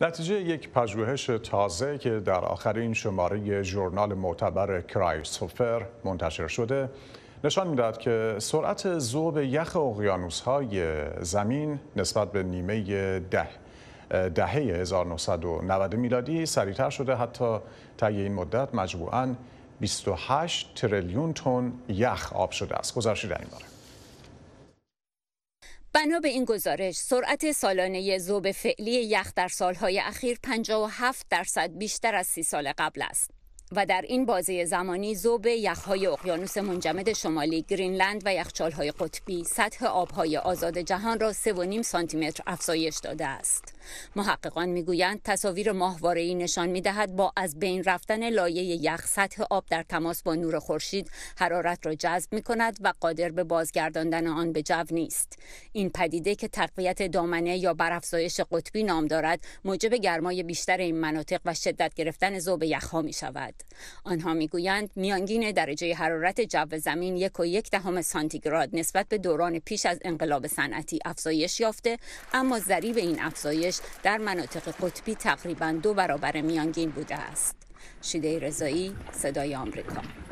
نتیجه یک پژوهش تازه که در آخرین شماره ژورنال معتبر کرایسوفر منتشر شده نشان میدهد که سرعت ذوب یخ های زمین نسبت به نیمه ده دهه 1990 میلادی سریعتر شده حتی طی این مدت مجموعاً 28 تریلیون تن یخ آب شده است گزارشی در این باره بنا به این گزارش سرعت سالانه ذوب فعلی یخ در سالهای اخیر 57 درصد بیشتر از سی سال قبل است و در این بازه زمانی ذوب یخهای اقیانوس منجمد شمالی گرینلند و یخچالهای قطبی سطح آبهای آزاد جهان را 3.5 سانتی متر افزایش داده است. محققان میگویند تصاویر ماهواره ای نشان میدهد با از بین رفتن لایه یخ سطح آب در تماس با نور خورشید حرارت را جذب می کند و قادر به بازگرداندن آن به جو نیست این پدیده که تقویت دامنه یا برافزایش قطبی نام دارد موجب گرمای بیشتر این مناطق و شدت گرفتن ذوب یخ می شود آنها میگویند میانگین درجه حرارت جو زمین یک و یک دهم سانتیگراد نسبت به دوران پیش از انقلاب صنعتی افزایش یافته اما ضریب این افزایش در مناطق قطبی تقریبا دو برابر میانگین بوده است. شیده رضایی صدای آمریکا